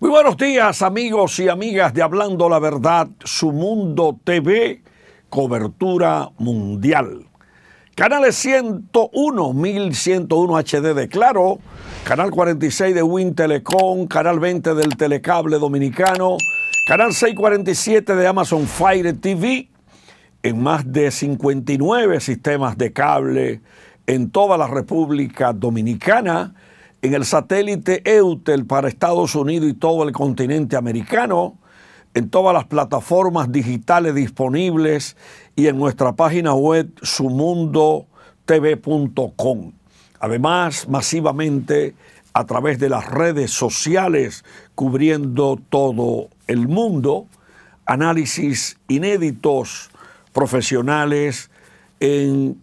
Muy buenos días amigos y amigas de Hablando la Verdad, su Mundo TV, cobertura mundial. Canales 101, 1101 HD de Claro, Canal 46 de Win Canal 20 del Telecable Dominicano, Canal 647 de Amazon Fire TV, en más de 59 sistemas de cable en toda la República Dominicana en el satélite Eutel para Estados Unidos y todo el continente americano, en todas las plataformas digitales disponibles y en nuestra página web sumundotv.com. Además, masivamente a través de las redes sociales cubriendo todo el mundo, análisis inéditos profesionales en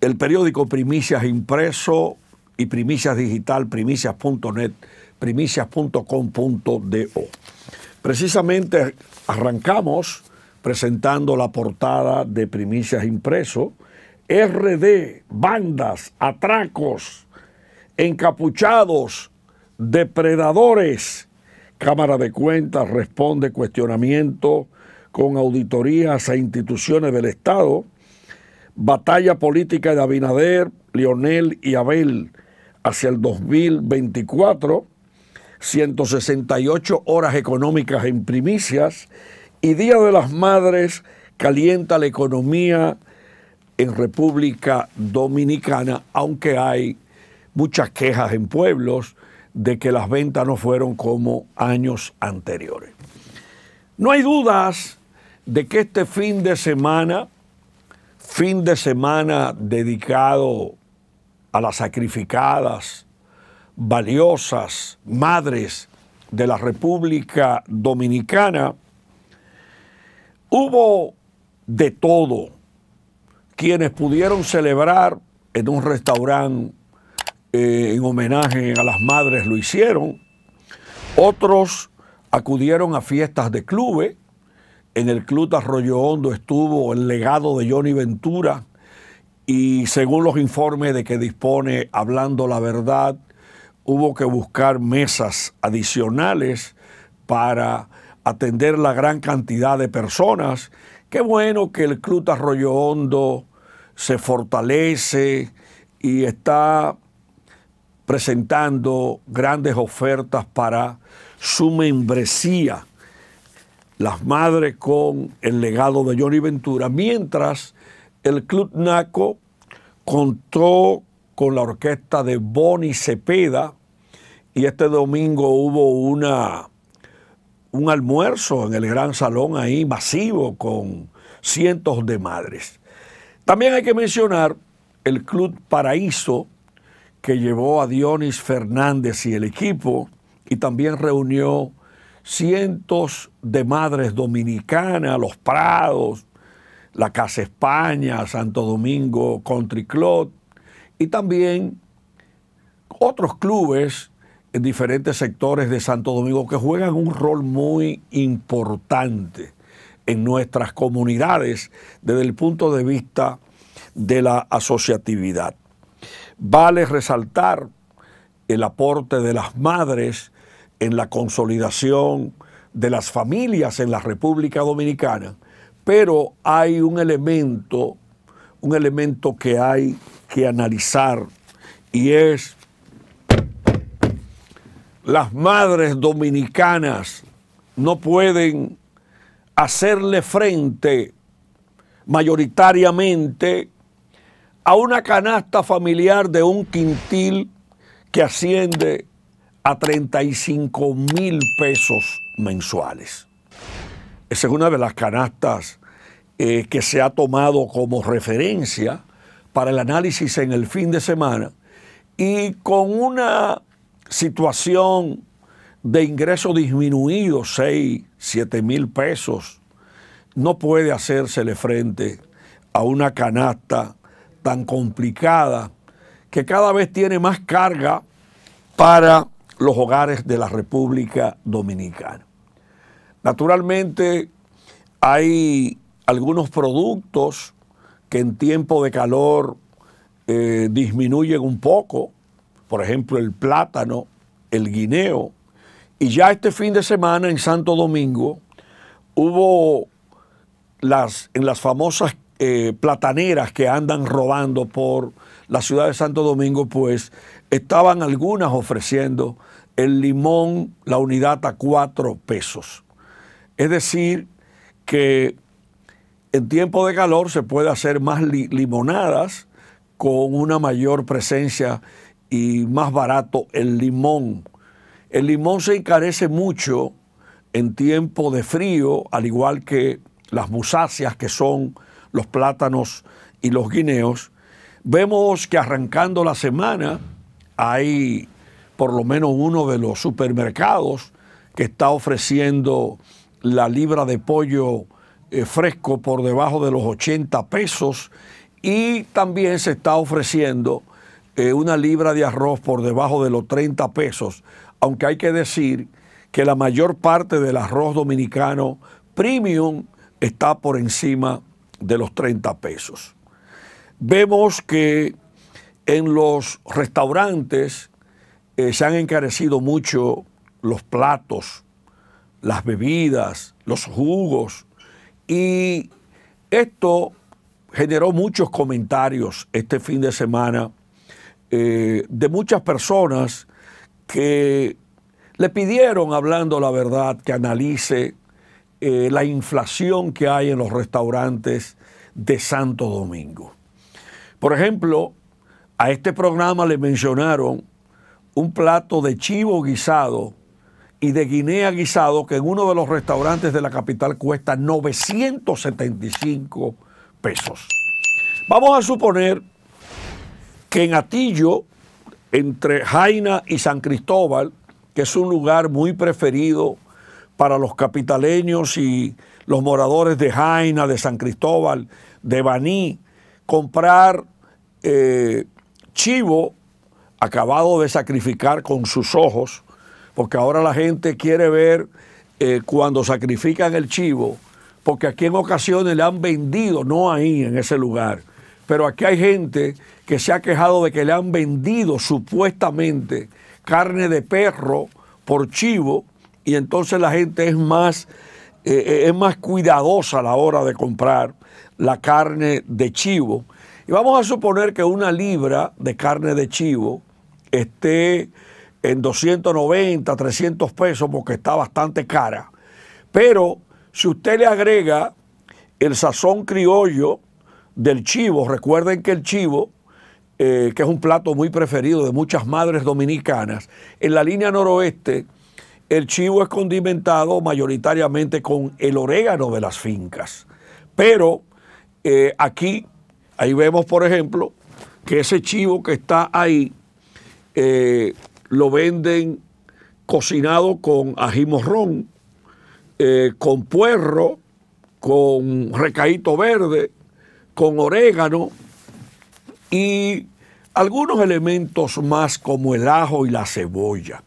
el periódico Primicias Impreso, y Primicias Digital, primicias.net, primicias.com.do. Precisamente arrancamos presentando la portada de Primicias Impreso, RD, bandas, atracos, encapuchados, depredadores. Cámara de Cuentas responde cuestionamiento con auditorías a e instituciones del Estado. Batalla política de Abinader, Lionel y Abel hacia el 2024, 168 horas económicas en primicias y Día de las Madres calienta la economía en República Dominicana, aunque hay muchas quejas en pueblos de que las ventas no fueron como años anteriores. No hay dudas de que este fin de semana, fin de semana dedicado a las sacrificadas, valiosas madres de la República Dominicana, hubo de todo quienes pudieron celebrar en un restaurante eh, en homenaje a las madres lo hicieron, otros acudieron a fiestas de clubes, en el Club de Arroyo Hondo estuvo el legado de Johnny Ventura, y según los informes de que dispone Hablando la Verdad, hubo que buscar mesas adicionales para atender la gran cantidad de personas. Qué bueno que el Club Arroyo Hondo se fortalece y está presentando grandes ofertas para su membresía, las madres con el legado de Johnny Ventura, mientras el Club Naco contó con la orquesta de Boni Cepeda y este domingo hubo una, un almuerzo en el gran salón ahí masivo con cientos de madres. También hay que mencionar el Club Paraíso que llevó a Dionis Fernández y el equipo y también reunió cientos de madres dominicanas, los Prados, la Casa España, Santo Domingo Country Club y también otros clubes en diferentes sectores de Santo Domingo que juegan un rol muy importante en nuestras comunidades desde el punto de vista de la asociatividad. Vale resaltar el aporte de las madres en la consolidación de las familias en la República Dominicana, pero hay un elemento, un elemento que hay que analizar y es las madres dominicanas no pueden hacerle frente mayoritariamente a una canasta familiar de un quintil que asciende a 35 mil pesos mensuales. Esa es una de las canastas eh, que se ha tomado como referencia para el análisis en el fin de semana y con una situación de ingreso disminuido, 6, 7 mil pesos, no puede hacérsele frente a una canasta tan complicada que cada vez tiene más carga para los hogares de la República Dominicana. Naturalmente hay algunos productos que en tiempo de calor eh, disminuyen un poco, por ejemplo el plátano, el guineo, y ya este fin de semana en Santo Domingo hubo las, en las famosas eh, plataneras que andan robando por la ciudad de Santo Domingo, pues estaban algunas ofreciendo el limón, la unidad a cuatro pesos. Es decir, que en tiempo de calor se puede hacer más limonadas con una mayor presencia y más barato el limón. El limón se encarece mucho en tiempo de frío, al igual que las musáceas que son los plátanos y los guineos. Vemos que arrancando la semana hay por lo menos uno de los supermercados que está ofreciendo la libra de pollo eh, fresco por debajo de los 80 pesos y también se está ofreciendo eh, una libra de arroz por debajo de los 30 pesos, aunque hay que decir que la mayor parte del arroz dominicano premium está por encima de los 30 pesos. Vemos que en los restaurantes eh, se han encarecido mucho los platos, las bebidas, los jugos. Y esto generó muchos comentarios este fin de semana eh, de muchas personas que le pidieron, hablando la verdad, que analice eh, la inflación que hay en los restaurantes de Santo Domingo. Por ejemplo, a este programa le mencionaron un plato de chivo guisado y de guinea guisado que en uno de los restaurantes de la capital cuesta 975 pesos. Vamos a suponer que en Atillo, entre Jaina y San Cristóbal, que es un lugar muy preferido para los capitaleños y los moradores de Jaina, de San Cristóbal, de Baní, comprar eh, chivo acabado de sacrificar con sus ojos porque ahora la gente quiere ver eh, cuando sacrifican el chivo, porque aquí en ocasiones le han vendido, no ahí en ese lugar, pero aquí hay gente que se ha quejado de que le han vendido supuestamente carne de perro por chivo y entonces la gente es más, eh, eh, es más cuidadosa a la hora de comprar la carne de chivo. Y vamos a suponer que una libra de carne de chivo esté en 290, 300 pesos porque está bastante cara. Pero si usted le agrega el sazón criollo del chivo, recuerden que el chivo, eh, que es un plato muy preferido de muchas madres dominicanas, en la línea noroeste, el chivo es condimentado mayoritariamente con el orégano de las fincas. Pero eh, aquí, ahí vemos, por ejemplo, que ese chivo que está ahí, eh, lo venden cocinado con ají morrón, eh, con puerro, con recaíto verde, con orégano y algunos elementos más como el ajo y la cebolla.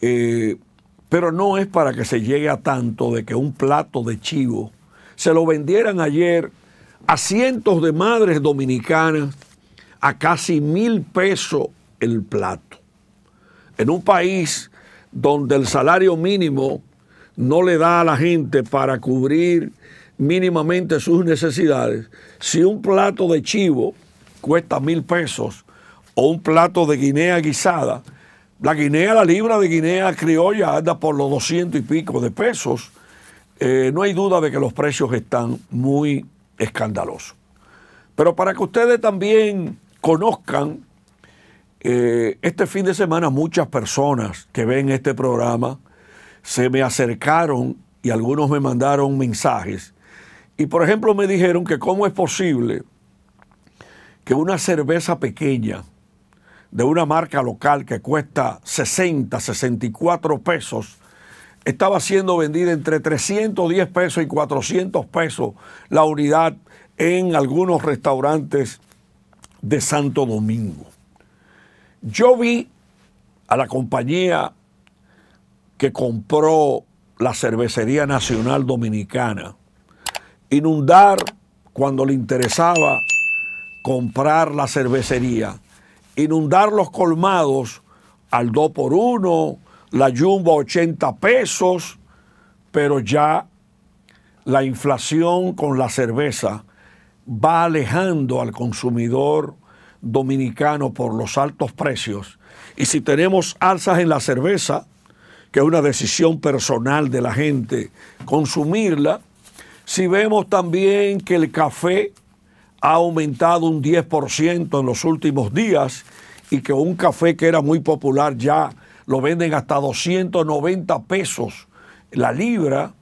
Eh, pero no es para que se llegue a tanto de que un plato de chivo se lo vendieran ayer a cientos de madres dominicanas a casi mil pesos el plato en un país donde el salario mínimo no le da a la gente para cubrir mínimamente sus necesidades, si un plato de chivo cuesta mil pesos o un plato de guinea guisada, la guinea, la libra de guinea criolla anda por los 200 y pico de pesos, eh, no hay duda de que los precios están muy escandalosos. Pero para que ustedes también conozcan eh, este fin de semana muchas personas que ven este programa se me acercaron y algunos me mandaron mensajes. Y por ejemplo me dijeron que cómo es posible que una cerveza pequeña de una marca local que cuesta 60, 64 pesos, estaba siendo vendida entre 310 pesos y 400 pesos la unidad en algunos restaurantes de Santo Domingo. Yo vi a la compañía que compró la Cervecería Nacional Dominicana inundar cuando le interesaba comprar la cervecería, inundar los colmados al 2 por 1, la a 80 pesos, pero ya la inflación con la cerveza va alejando al consumidor dominicano por los altos precios y si tenemos alzas en la cerveza, que es una decisión personal de la gente consumirla, si vemos también que el café ha aumentado un 10% en los últimos días y que un café que era muy popular ya lo venden hasta 290 pesos la libra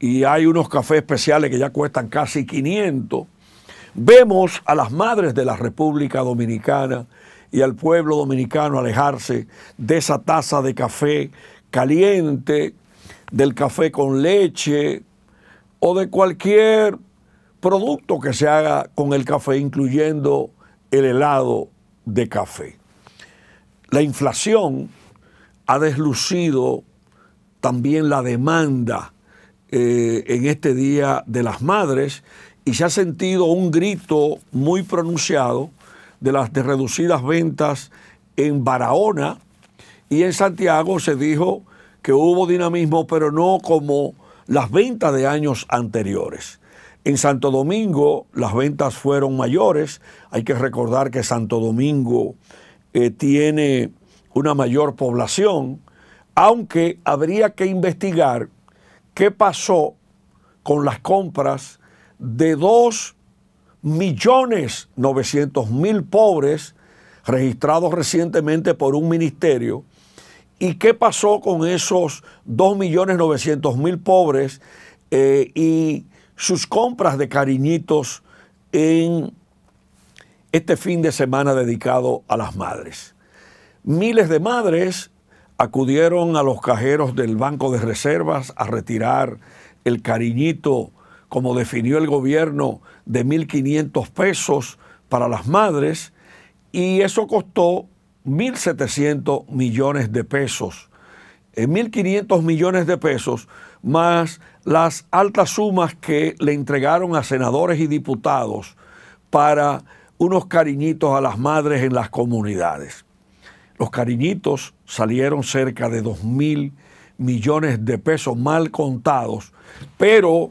y hay unos cafés especiales que ya cuestan casi 500, Vemos a las madres de la República Dominicana y al pueblo dominicano alejarse de esa taza de café caliente, del café con leche o de cualquier producto que se haga con el café, incluyendo el helado de café. La inflación ha deslucido también la demanda eh, en este Día de las Madres y se ha sentido un grito muy pronunciado de las de reducidas ventas en Barahona y en Santiago se dijo que hubo dinamismo, pero no como las ventas de años anteriores. En Santo Domingo las ventas fueron mayores. Hay que recordar que Santo Domingo eh, tiene una mayor población, aunque habría que investigar qué pasó con las compras de 2 millones 900 mil pobres registrados recientemente por un ministerio. ¿Y qué pasó con esos 2 millones 900 mil pobres eh, y sus compras de cariñitos en este fin de semana dedicado a las madres? Miles de madres acudieron a los cajeros del Banco de Reservas a retirar el cariñito como definió el gobierno, de 1.500 pesos para las madres y eso costó 1.700 millones de pesos. 1.500 millones de pesos más las altas sumas que le entregaron a senadores y diputados para unos cariñitos a las madres en las comunidades. Los cariñitos salieron cerca de 2.000 millones de pesos mal contados, pero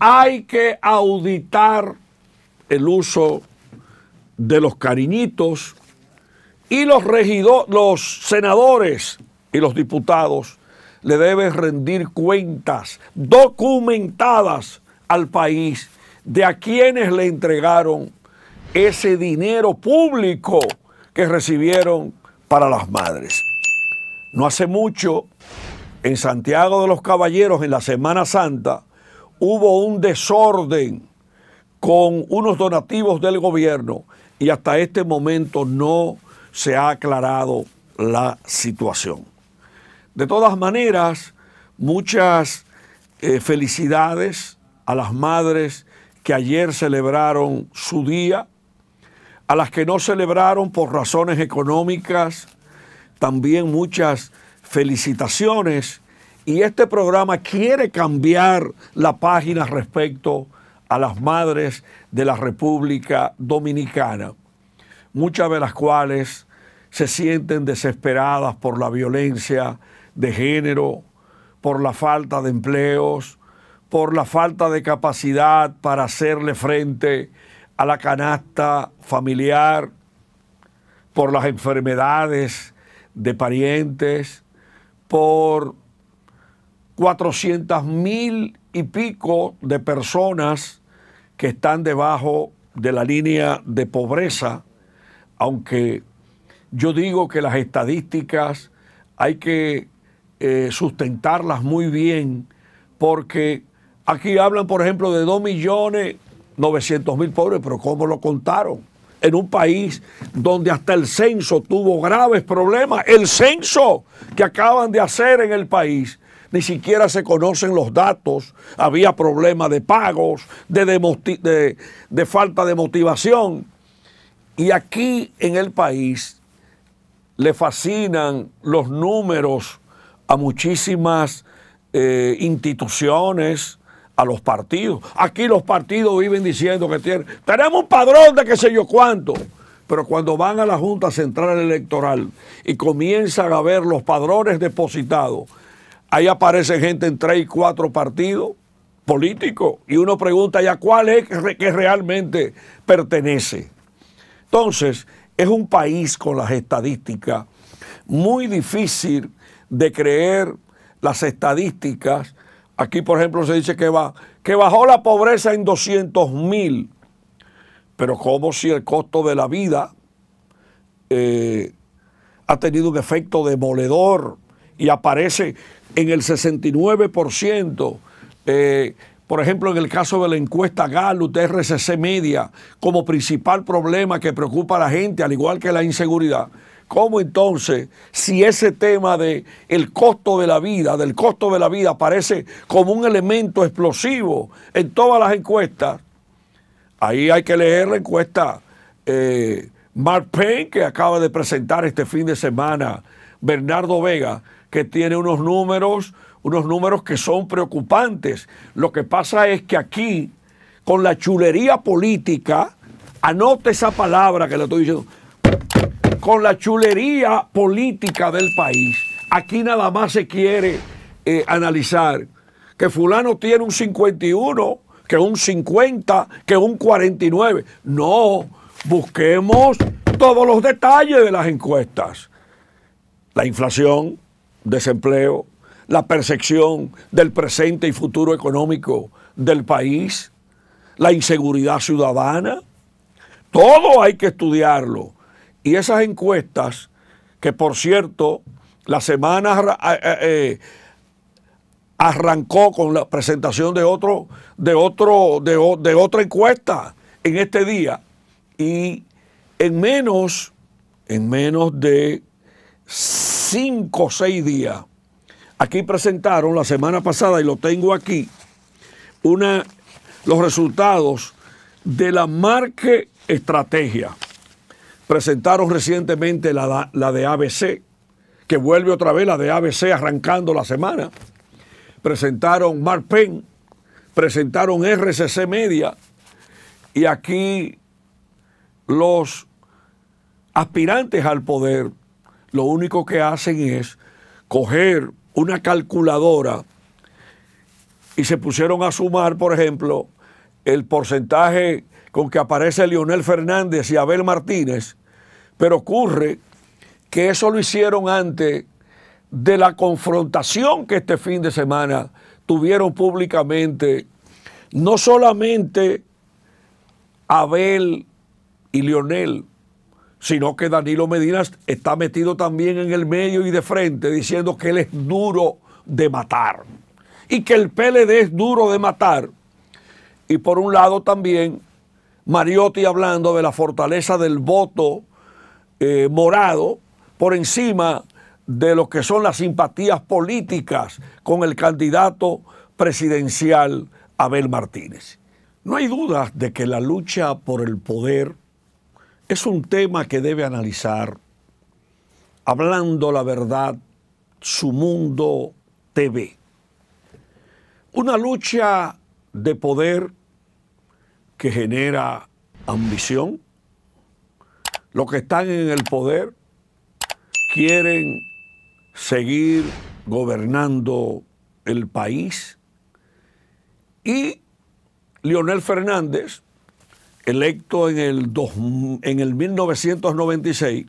hay que auditar el uso de los cariñitos y los los senadores y los diputados le deben rendir cuentas documentadas al país de a quienes le entregaron ese dinero público que recibieron para las madres. No hace mucho, en Santiago de los Caballeros, en la Semana Santa, hubo un desorden con unos donativos del gobierno y hasta este momento no se ha aclarado la situación. De todas maneras, muchas eh, felicidades a las madres que ayer celebraron su día, a las que no celebraron por razones económicas, también muchas felicitaciones y este programa quiere cambiar la página respecto a las madres de la República Dominicana, muchas de las cuales se sienten desesperadas por la violencia de género, por la falta de empleos, por la falta de capacidad para hacerle frente a la canasta familiar, por las enfermedades de parientes, por 400 mil y pico de personas que están debajo de la línea de pobreza, aunque yo digo que las estadísticas hay que eh, sustentarlas muy bien, porque aquí hablan, por ejemplo, de 2 millones 900 mil pobres, pero ¿cómo lo contaron? En un país donde hasta el censo tuvo graves problemas, el censo que acaban de hacer en el país ni siquiera se conocen los datos, había problemas de pagos, de, falta de motivación. Y aquí en el país le fascinan los números a muchísimas eh, instituciones, a los partidos. Aquí los partidos viven diciendo que tienen, tenemos un padrón de qué sé yo cuánto. Pero cuando van a la Junta Central Electoral y comienzan a ver los padrones depositados Ahí aparece gente en tres y cuatro partidos políticos y uno pregunta ya cuál es que realmente pertenece. Entonces, es un país con las estadísticas muy difícil de creer las estadísticas. Aquí, por ejemplo, se dice que, va, que bajó la pobreza en 200 mil, pero como si el costo de la vida eh, ha tenido un efecto demoledor y aparece en el 69%. Eh, por ejemplo, en el caso de la encuesta Gallup, RCC Media, como principal problema que preocupa a la gente, al igual que la inseguridad. ¿Cómo entonces, si ese tema de costo de la vida, del costo de la vida, aparece como un elemento explosivo en todas las encuestas? Ahí hay que leer la encuesta eh, Mark Payne, que acaba de presentar este fin de semana Bernardo Vega, que tiene unos números, unos números que son preocupantes. Lo que pasa es que aquí, con la chulería política, anote esa palabra que le estoy diciendo, con la chulería política del país, aquí nada más se quiere eh, analizar que fulano tiene un 51, que un 50, que un 49. No, busquemos todos los detalles de las encuestas. La inflación, desempleo, la percepción del presente y futuro económico del país, la inseguridad ciudadana. Todo hay que estudiarlo. Y esas encuestas, que por cierto, la semana eh, arrancó con la presentación de otro, de otro, de, de otra encuesta en este día. Y en menos, en menos de cinco o seis días. Aquí presentaron la semana pasada, y lo tengo aquí, una, los resultados de la Marque Estrategia. Presentaron recientemente la, de ABC, que vuelve otra vez la de ABC arrancando la semana. Presentaron penn presentaron RCC Media y aquí los aspirantes al poder lo único que hacen es coger una calculadora y se pusieron a sumar, por ejemplo, el porcentaje con que aparece Lionel Fernández y Abel Martínez, pero ocurre que eso lo hicieron antes de la confrontación que este fin de semana tuvieron públicamente, no solamente Abel y Lionel sino que Danilo Medina está metido también en el medio y de frente diciendo que él es duro de matar y que el PLD es duro de matar. Y por un lado también Mariotti hablando de la fortaleza del voto eh, morado por encima de lo que son las simpatías políticas con el candidato presidencial Abel Martínez. No hay dudas de que la lucha por el poder es un tema que debe analizar Hablando la Verdad, Su Mundo TV. Una lucha de poder que genera ambición. Los que están en el poder quieren seguir gobernando el país. Y Leonel Fernández electo en el, en el 1996,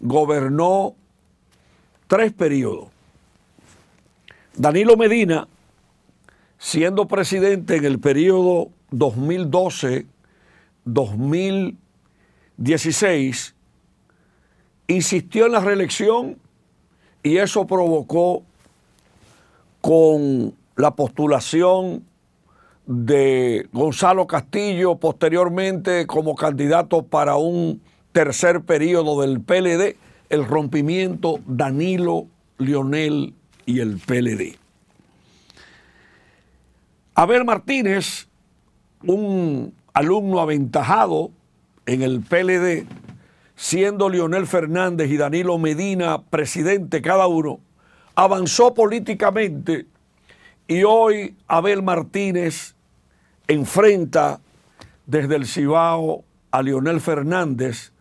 gobernó tres periodos. Danilo Medina, siendo presidente en el periodo 2012-2016, insistió en la reelección y eso provocó con la postulación de Gonzalo Castillo posteriormente como candidato para un tercer periodo del PLD, el rompimiento Danilo, Lionel y el PLD. Abel Martínez, un alumno aventajado en el PLD, siendo Lionel Fernández y Danilo Medina presidente cada uno, avanzó políticamente y hoy Abel Martínez enfrenta desde el Cibao a Lionel Fernández,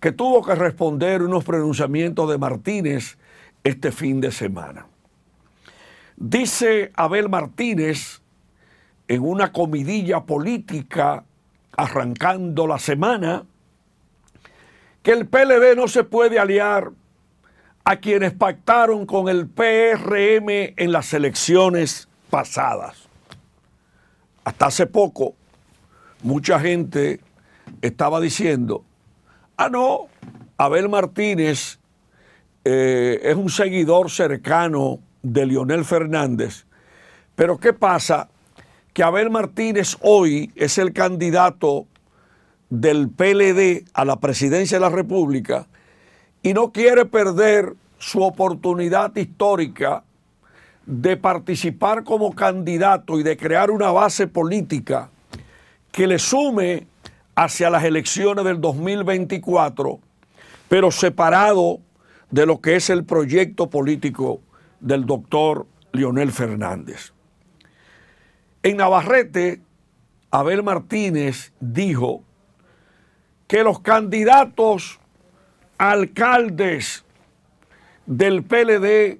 que tuvo que responder unos pronunciamientos de Martínez este fin de semana. Dice Abel Martínez en una comidilla política arrancando la semana que el PLD no se puede aliar a quienes pactaron con el PRM en las elecciones pasadas. Hasta hace poco, mucha gente estaba diciendo, ah, no, Abel Martínez eh, es un seguidor cercano de Lionel Fernández, pero ¿qué pasa? Que Abel Martínez hoy es el candidato del PLD a la presidencia de la República y no quiere perder su oportunidad histórica de participar como candidato y de crear una base política que le sume hacia las elecciones del 2024, pero separado de lo que es el proyecto político del doctor Leonel Fernández. En Navarrete, Abel Martínez dijo que los candidatos alcaldes del PLD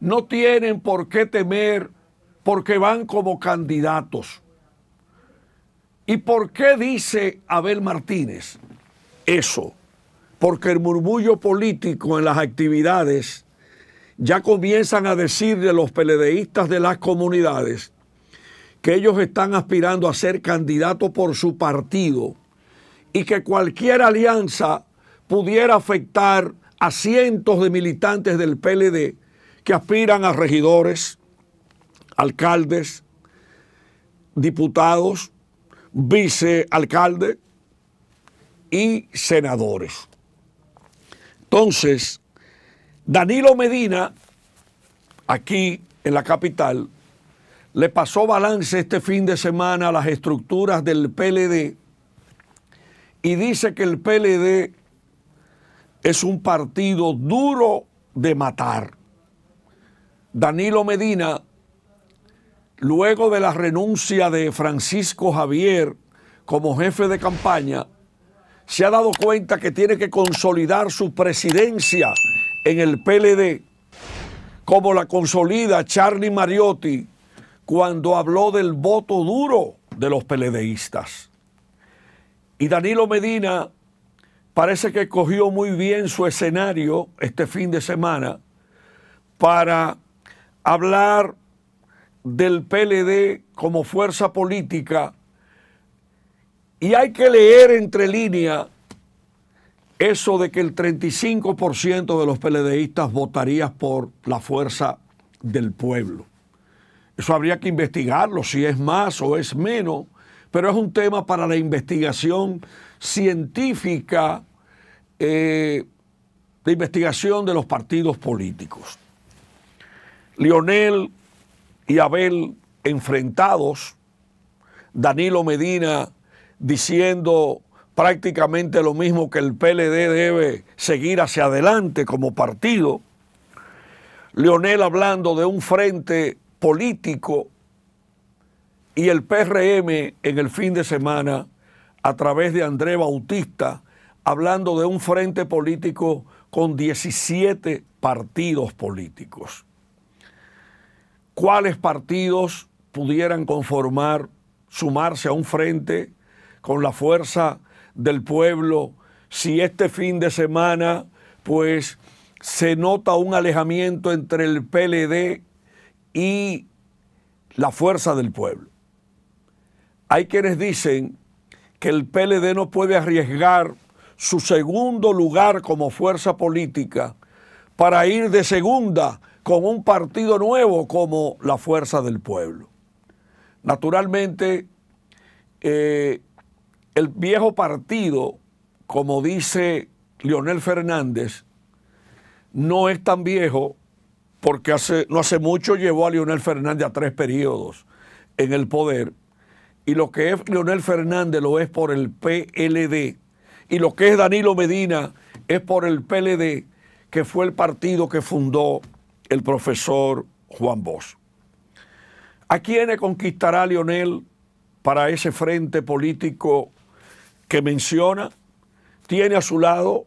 no tienen por qué temer porque van como candidatos. ¿Y por qué dice Abel Martínez eso? Porque el murmullo político en las actividades ya comienzan a decir de los PLDistas de las comunidades que ellos están aspirando a ser candidatos por su partido y que cualquier alianza pudiera afectar a cientos de militantes del PLD que aspiran a regidores, alcaldes, diputados, vicealcaldes y senadores. Entonces, Danilo Medina, aquí en la capital, le pasó balance este fin de semana a las estructuras del PLD y dice que el PLD es un partido duro de matar. Danilo Medina, luego de la renuncia de Francisco Javier como jefe de campaña, se ha dado cuenta que tiene que consolidar su presidencia en el PLD, como la consolida Charlie Mariotti cuando habló del voto duro de los PLDistas. Y Danilo Medina parece que cogió muy bien su escenario este fin de semana para hablar del PLD como fuerza política y hay que leer entre líneas eso de que el 35% de los PLDistas votaría por la fuerza del pueblo. Eso habría que investigarlo, si es más o es menos, pero es un tema para la investigación científica eh, de investigación de los partidos políticos. Lionel y Abel enfrentados, Danilo Medina diciendo prácticamente lo mismo que el PLD debe seguir hacia adelante como partido, Lionel hablando de un frente político y el PRM en el fin de semana a través de André Bautista hablando de un frente político con 17 partidos políticos. ¿Cuáles partidos pudieran conformar, sumarse a un frente con la fuerza del pueblo si este fin de semana pues se nota un alejamiento entre el PLD y la fuerza del pueblo? Hay quienes dicen que el PLD no puede arriesgar su segundo lugar como fuerza política para ir de segunda con un partido nuevo como la Fuerza del Pueblo. Naturalmente, eh, el viejo partido, como dice Leonel Fernández, no es tan viejo porque hace, no hace mucho llevó a Leonel Fernández a tres periodos en el poder, y lo que es Leonel Fernández lo es por el PLD, y lo que es Danilo Medina es por el PLD, que fue el partido que fundó el profesor Juan Bosch. ¿A quién conquistará Lionel para ese frente político que menciona? Tiene a su lado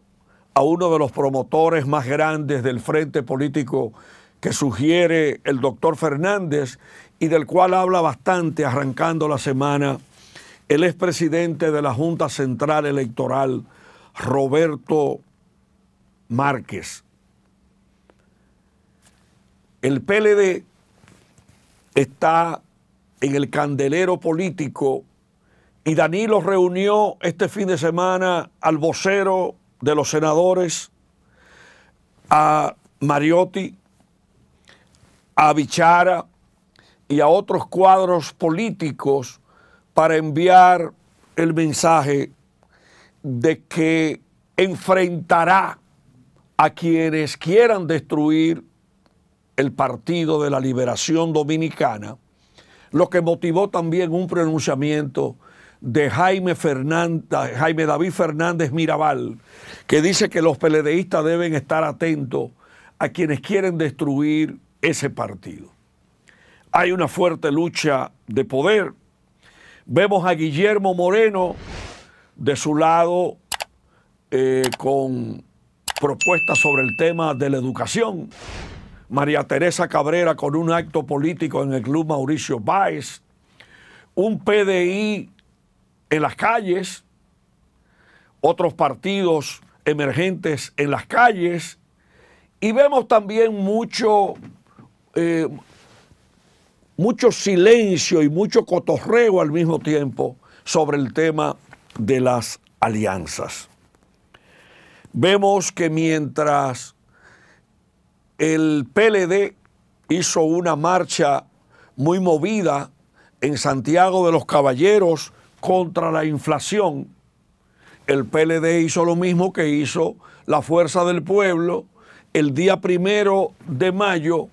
a uno de los promotores más grandes del frente político que sugiere el doctor Fernández y del cual habla bastante arrancando la semana el expresidente de la Junta Central Electoral, Roberto Márquez. El PLD está en el candelero político y Danilo reunió este fin de semana al vocero de los senadores, a Mariotti, a Bichara y a otros cuadros políticos para enviar el mensaje de que enfrentará a quienes quieran destruir el Partido de la Liberación Dominicana, lo que motivó también un pronunciamiento de Jaime, David Fernández Mirabal, que dice que los peledeístas deben estar atentos a quienes quieren destruir ese partido. Hay una fuerte lucha de poder Vemos a Guillermo Moreno de su lado eh, con propuestas sobre el tema de la educación. María Teresa Cabrera con un acto político en el Club Mauricio Báez. Un PDI en las calles. Otros partidos emergentes en las calles. Y vemos también mucho, eh, mucho silencio y mucho cotorreo al mismo tiempo sobre el tema de las alianzas. Vemos que mientras el PLD hizo una marcha muy movida en Santiago de los Caballeros contra la inflación, el PLD hizo lo mismo que hizo la Fuerza del Pueblo el día primero de mayo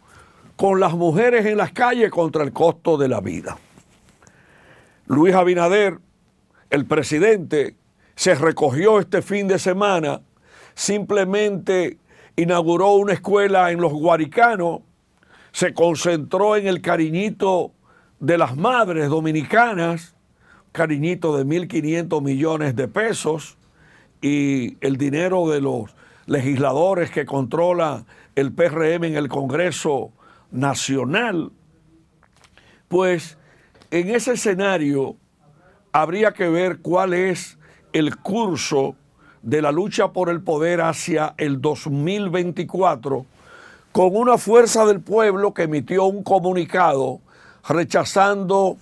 con las mujeres en las calles contra el costo de la vida. Luis Abinader, el presidente, se recogió este fin de semana, simplemente inauguró una escuela en los Guaricanos, se concentró en el cariñito de las madres dominicanas, cariñito de 1.500 millones de pesos, y el dinero de los legisladores que controla el PRM en el Congreso nacional, pues en ese escenario habría que ver cuál es el curso de la lucha por el poder hacia el 2024 con una fuerza del pueblo que emitió un comunicado rechazando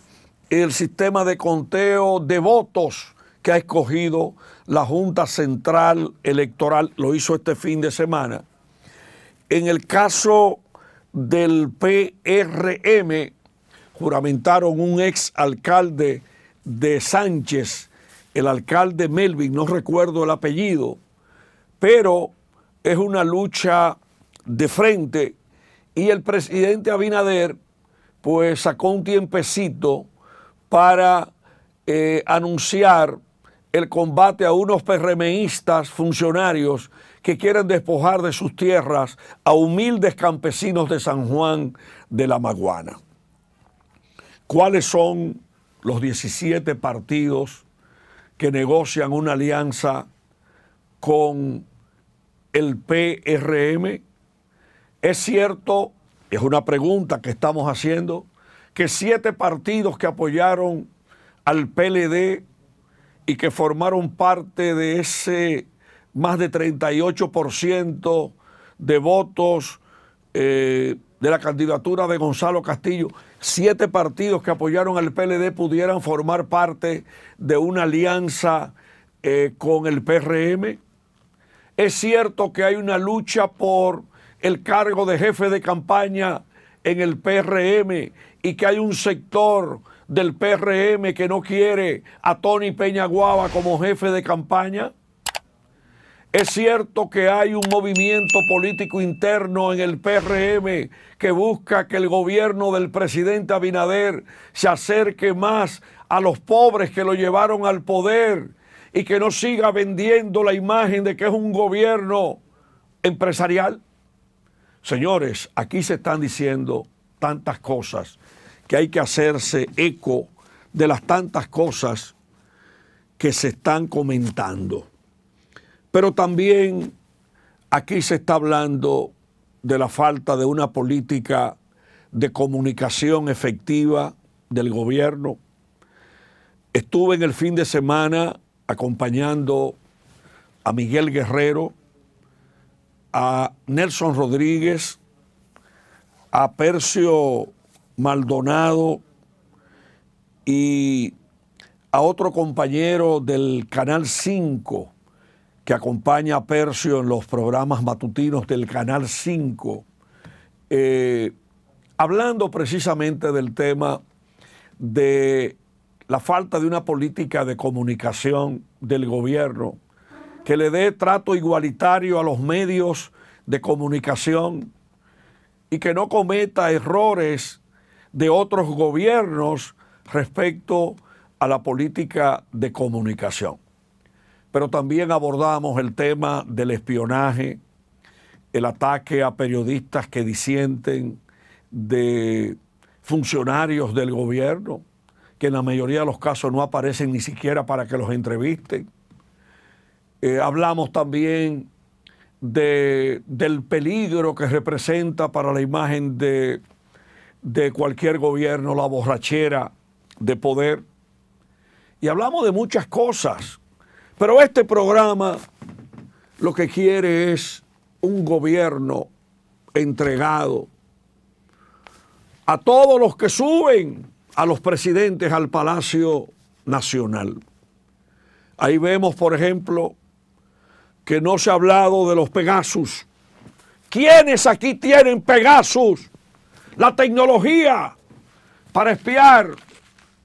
el sistema de conteo de votos que ha escogido la Junta Central Electoral, lo hizo este fin de semana. En el caso del PRM juramentaron un ex alcalde de Sánchez, el alcalde Melvin, no recuerdo el apellido, pero es una lucha de frente y el presidente Abinader pues sacó un tiempecito para eh, anunciar el combate a unos PRMistas funcionarios que quieren despojar de sus tierras a humildes campesinos de San Juan de la Maguana. ¿Cuáles son los 17 partidos que negocian una alianza con el PRM? Es cierto, es una pregunta que estamos haciendo, que siete partidos que apoyaron al PLD y que formaron parte de ese más de 38% de votos eh, de la candidatura de Gonzalo Castillo, siete partidos que apoyaron al PLD pudieran formar parte de una alianza eh, con el PRM. Es cierto que hay una lucha por el cargo de jefe de campaña en el PRM y que hay un sector del PRM que no quiere a Tony Peñaguaba como jefe de campaña. Es cierto que hay un movimiento político interno en el PRM que busca que el gobierno del presidente Abinader se acerque más a los pobres que lo llevaron al poder y que no siga vendiendo la imagen de que es un gobierno empresarial. Señores, aquí se están diciendo tantas cosas que hay que hacerse eco de las tantas cosas que se están comentando. Pero también aquí se está hablando de la falta de una política de comunicación efectiva del gobierno. Estuve en el fin de semana acompañando a Miguel Guerrero, a Nelson Rodríguez, a Percio Maldonado y a otro compañero del Canal 5 que acompaña a Percio en los programas matutinos del Canal 5, eh, hablando precisamente del tema de la falta de una política de comunicación del gobierno que le dé trato igualitario a los medios de comunicación y que no cometa errores de otros gobiernos respecto a la política de comunicación pero también abordamos el tema del espionaje, el ataque a periodistas que disienten de funcionarios del gobierno, que en la mayoría de los casos no aparecen ni siquiera para que los entrevisten. Eh, hablamos también de, del peligro que representa para la imagen de, de cualquier gobierno la borrachera de poder. Y hablamos de muchas cosas pero este programa lo que quiere es un gobierno entregado a todos los que suben a los presidentes al Palacio Nacional. Ahí vemos, por ejemplo, que no se ha hablado de los Pegasus. ¿Quiénes aquí tienen Pegasus? La tecnología para espiar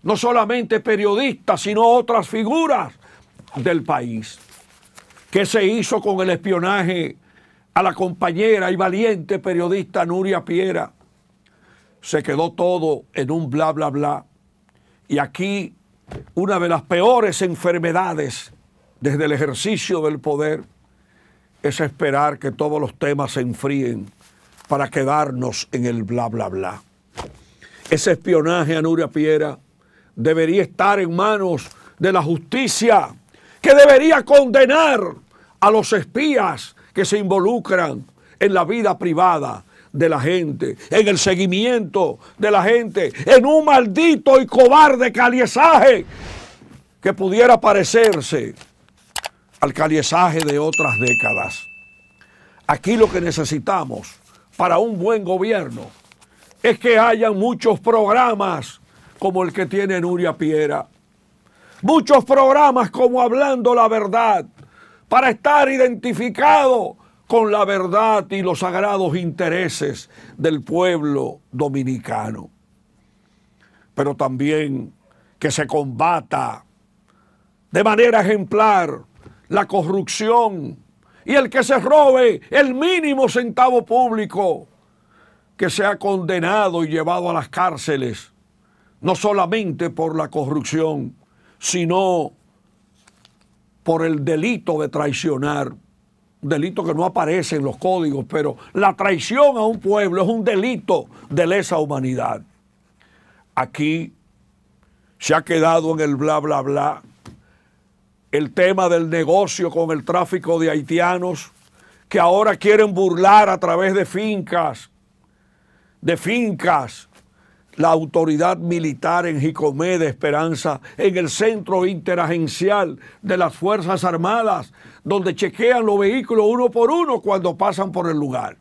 no solamente periodistas, sino otras figuras del país. que se hizo con el espionaje a la compañera y valiente periodista Nuria Piera? Se quedó todo en un bla, bla, bla. Y aquí una de las peores enfermedades desde el ejercicio del poder es esperar que todos los temas se enfríen para quedarnos en el bla, bla, bla. Ese espionaje a Nuria Piera debería estar en manos de la justicia que debería condenar a los espías que se involucran en la vida privada de la gente, en el seguimiento de la gente, en un maldito y cobarde caliesaje que pudiera parecerse al caliesaje de otras décadas. Aquí lo que necesitamos para un buen gobierno es que haya muchos programas como el que tiene Nuria Piera, muchos programas como Hablando la Verdad, para estar identificado con la verdad y los sagrados intereses del pueblo dominicano. Pero también que se combata de manera ejemplar la corrupción y el que se robe el mínimo centavo público, que sea condenado y llevado a las cárceles, no solamente por la corrupción, sino por el delito de traicionar, delito que no aparece en los códigos, pero la traición a un pueblo es un delito de lesa humanidad. Aquí se ha quedado en el bla, bla, bla el tema del negocio con el tráfico de haitianos, que ahora quieren burlar a través de fincas, de fincas la autoridad militar en Jicomé de Esperanza, en el centro interagencial de las Fuerzas Armadas, donde chequean los vehículos uno por uno cuando pasan por el lugar.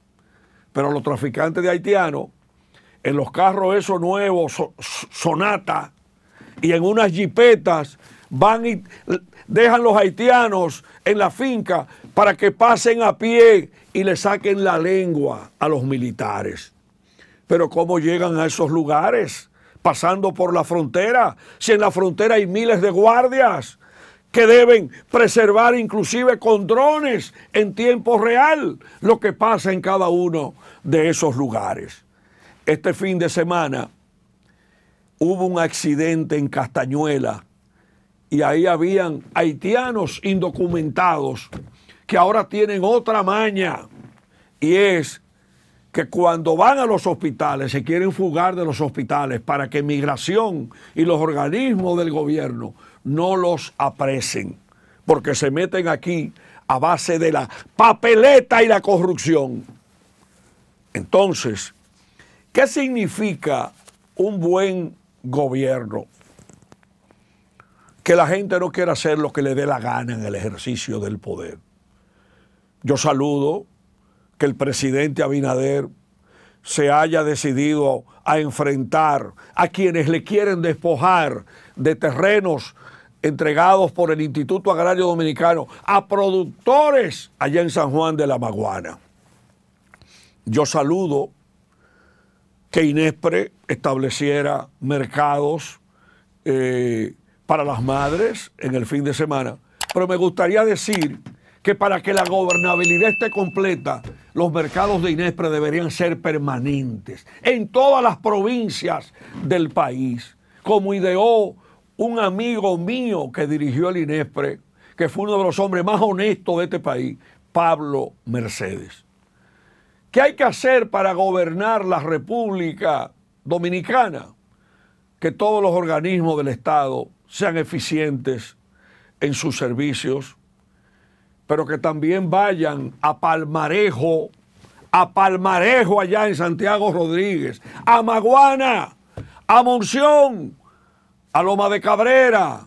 Pero los traficantes de haitianos, en los carros esos nuevos, Sonata, y en unas jipetas, van y dejan los haitianos en la finca para que pasen a pie y le saquen la lengua a los militares. Pero ¿cómo llegan a esos lugares? Pasando por la frontera. Si en la frontera hay miles de guardias que deben preservar inclusive con drones en tiempo real lo que pasa en cada uno de esos lugares. Este fin de semana hubo un accidente en Castañuela y ahí habían haitianos indocumentados que ahora tienen otra maña y es que cuando van a los hospitales se quieren fugar de los hospitales para que migración y los organismos del gobierno no los apresen, porque se meten aquí a base de la papeleta y la corrupción. Entonces, ¿qué significa un buen gobierno? Que la gente no quiera hacer lo que le dé la gana en el ejercicio del poder. Yo saludo que el presidente Abinader se haya decidido a enfrentar a quienes le quieren despojar de terrenos entregados por el Instituto Agrario Dominicano a productores allá en San Juan de la Maguana. Yo saludo que Inespre estableciera mercados eh, para las madres en el fin de semana, pero me gustaría decir que para que la gobernabilidad esté completa, los mercados de Inespre deberían ser permanentes en todas las provincias del país, como ideó un amigo mío que dirigió el Inespre, que fue uno de los hombres más honestos de este país, Pablo Mercedes. ¿Qué hay que hacer para gobernar la República Dominicana? Que todos los organismos del Estado sean eficientes en sus servicios, pero que también vayan a Palmarejo, a Palmarejo allá en Santiago Rodríguez, a Maguana, a Monción, a Loma de Cabrera,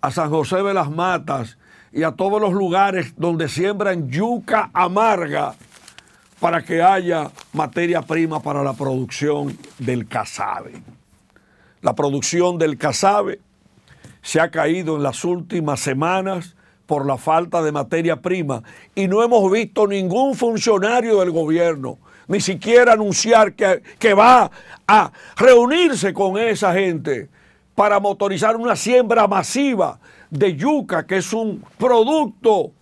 a San José de las Matas y a todos los lugares donde siembran yuca amarga para que haya materia prima para la producción del casabe. La producción del casabe se ha caído en las últimas semanas por la falta de materia prima y no hemos visto ningún funcionario del gobierno ni siquiera anunciar que, que va a reunirse con esa gente para motorizar una siembra masiva de yuca, que es un producto,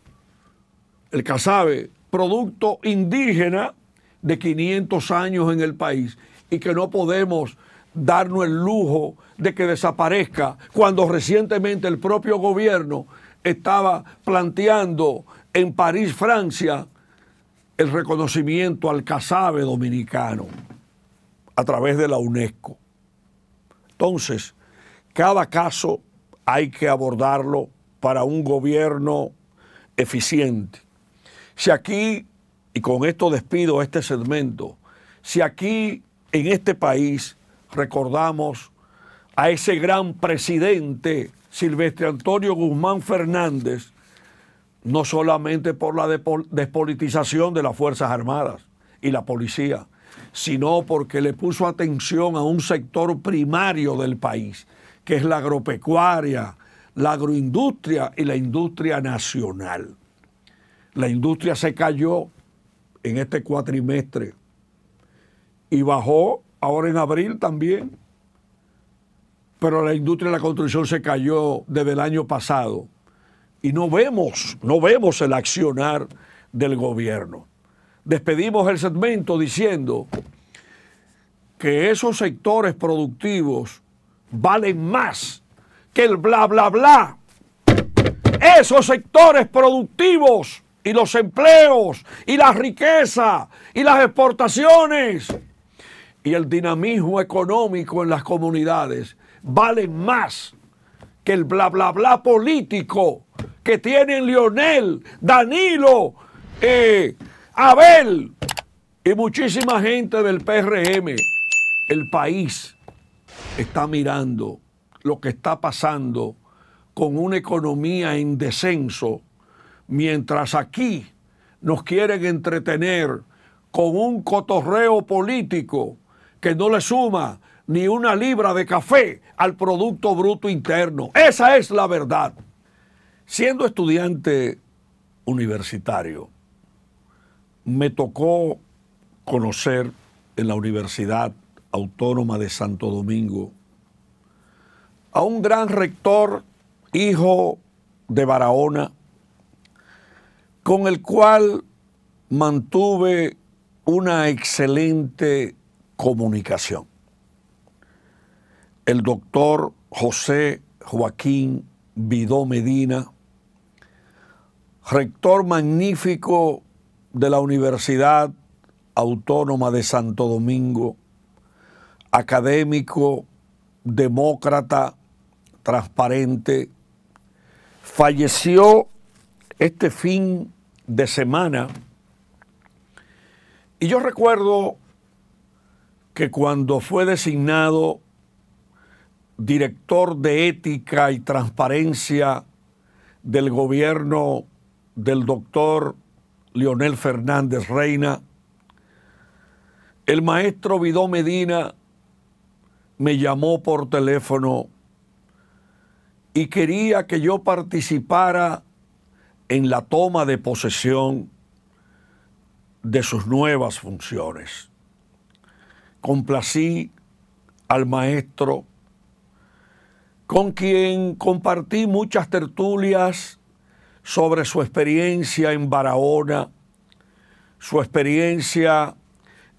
el casabe, producto indígena de 500 años en el país y que no podemos darnos el lujo de que desaparezca cuando recientemente el propio gobierno estaba planteando en París, Francia, el reconocimiento al casabe dominicano a través de la UNESCO. Entonces, cada caso hay que abordarlo para un gobierno eficiente. Si aquí, y con esto despido este segmento, si aquí en este país recordamos a ese gran presidente Silvestre Antonio Guzmán Fernández, no solamente por la despolitización de las Fuerzas Armadas y la policía, sino porque le puso atención a un sector primario del país, que es la agropecuaria, la agroindustria y la industria nacional. La industria se cayó en este cuatrimestre y bajó ahora en abril también pero la industria de la construcción se cayó desde el año pasado y no vemos, no vemos el accionar del gobierno. Despedimos el segmento diciendo que esos sectores productivos valen más que el bla, bla, bla. Esos sectores productivos y los empleos y la riqueza y las exportaciones y el dinamismo económico en las comunidades valen más que el bla bla bla político que tienen Lionel, Danilo, eh, Abel y muchísima gente del PRM. El país está mirando lo que está pasando con una economía en descenso, mientras aquí nos quieren entretener con un cotorreo político que no le suma ni una libra de café al Producto Bruto Interno. Esa es la verdad. Siendo estudiante universitario, me tocó conocer en la Universidad Autónoma de Santo Domingo a un gran rector, hijo de Barahona, con el cual mantuve una excelente comunicación el doctor José Joaquín Vidó Medina, rector magnífico de la Universidad Autónoma de Santo Domingo, académico, demócrata, transparente, falleció este fin de semana. Y yo recuerdo que cuando fue designado director de ética y transparencia del gobierno del doctor Leonel Fernández Reina, el maestro Vidó Medina me llamó por teléfono y quería que yo participara en la toma de posesión de sus nuevas funciones. Complací al maestro con quien compartí muchas tertulias sobre su experiencia en Barahona, su experiencia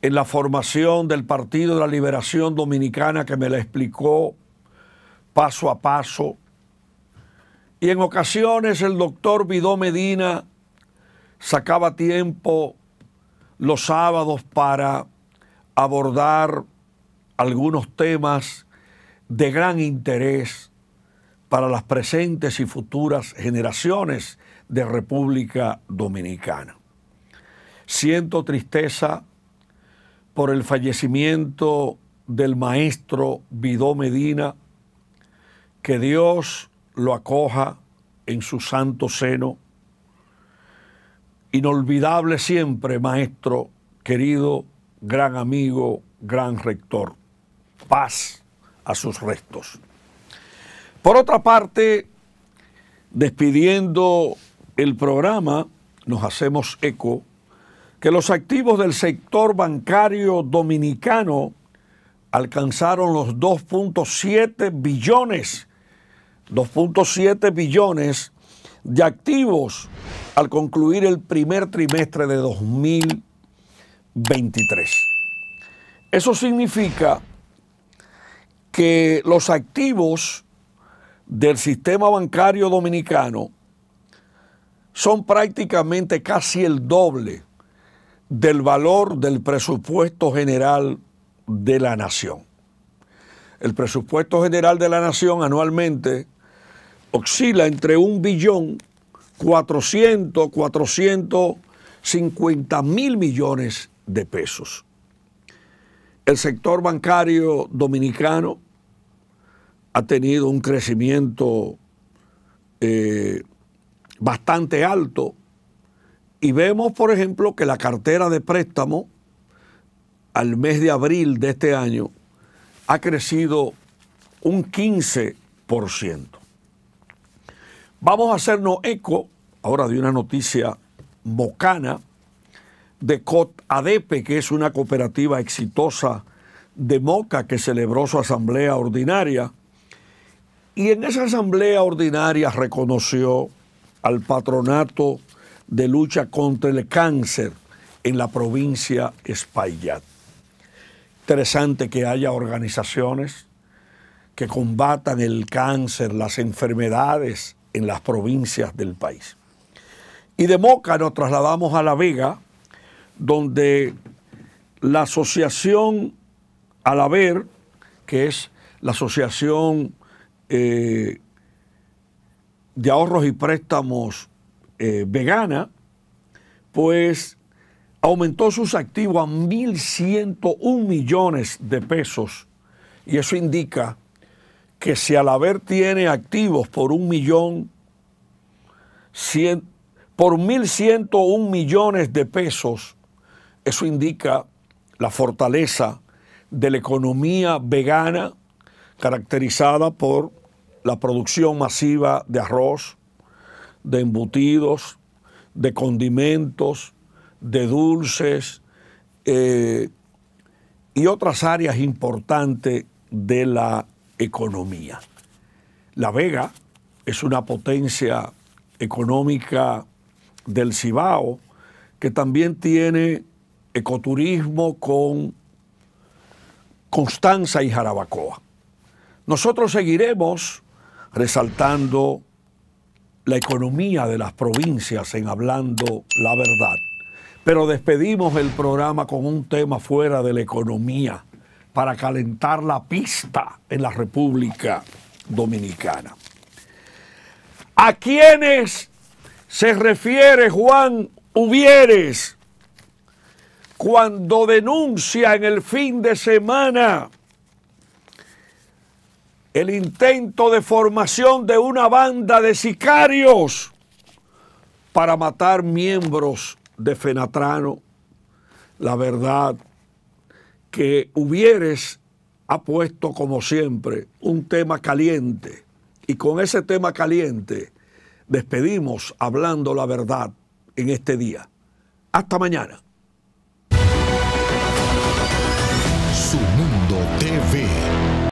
en la formación del Partido de la Liberación Dominicana que me la explicó paso a paso. Y en ocasiones el doctor Vidó Medina sacaba tiempo los sábados para abordar algunos temas de gran interés para las presentes y futuras generaciones de República Dominicana. Siento tristeza por el fallecimiento del maestro Vidó Medina, que Dios lo acoja en su santo seno. Inolvidable siempre, maestro, querido, gran amigo, gran rector. Paz a sus restos. Por otra parte, despidiendo el programa, nos hacemos eco que los activos del sector bancario dominicano alcanzaron los 2.7 billones, 2.7 billones de activos al concluir el primer trimestre de 2023. Eso significa que los activos del sistema bancario dominicano son prácticamente casi el doble del valor del presupuesto general de la nación. El presupuesto general de la nación anualmente oscila entre un billón 400, 450 mil millones de pesos. El sector bancario dominicano ha tenido un crecimiento eh, bastante alto y vemos, por ejemplo, que la cartera de préstamo al mes de abril de este año ha crecido un 15%. Vamos a hacernos eco ahora de una noticia bocana de COT-ADEPE, que es una cooperativa exitosa de Moca que celebró su asamblea ordinaria y en esa asamblea ordinaria reconoció al patronato de lucha contra el cáncer en la provincia Espaillat. Interesante que haya organizaciones que combatan el cáncer, las enfermedades en las provincias del país. Y de Moca nos trasladamos a La Vega, donde la asociación Alaber, que es la asociación eh, de ahorros y préstamos eh, vegana, pues aumentó sus activos a 1.101 millones de pesos. Y eso indica que si haber tiene activos por un millón, por 1.101 millones de pesos, eso indica la fortaleza de la economía vegana caracterizada por la producción masiva de arroz, de embutidos, de condimentos, de dulces eh, y otras áreas importantes de la economía. La Vega es una potencia económica del Cibao que también tiene ecoturismo con Constanza y Jarabacoa. Nosotros seguiremos resaltando la economía de las provincias en hablando la verdad. Pero despedimos el programa con un tema fuera de la economía para calentar la pista en la República Dominicana. ¿A quiénes se refiere Juan Hubieres cuando denuncia en el fin de semana el intento de formación de una banda de sicarios para matar miembros de Fenatrano. La verdad que Hubieres apuesto como siempre, un tema caliente. Y con ese tema caliente despedimos hablando la verdad en este día. Hasta mañana.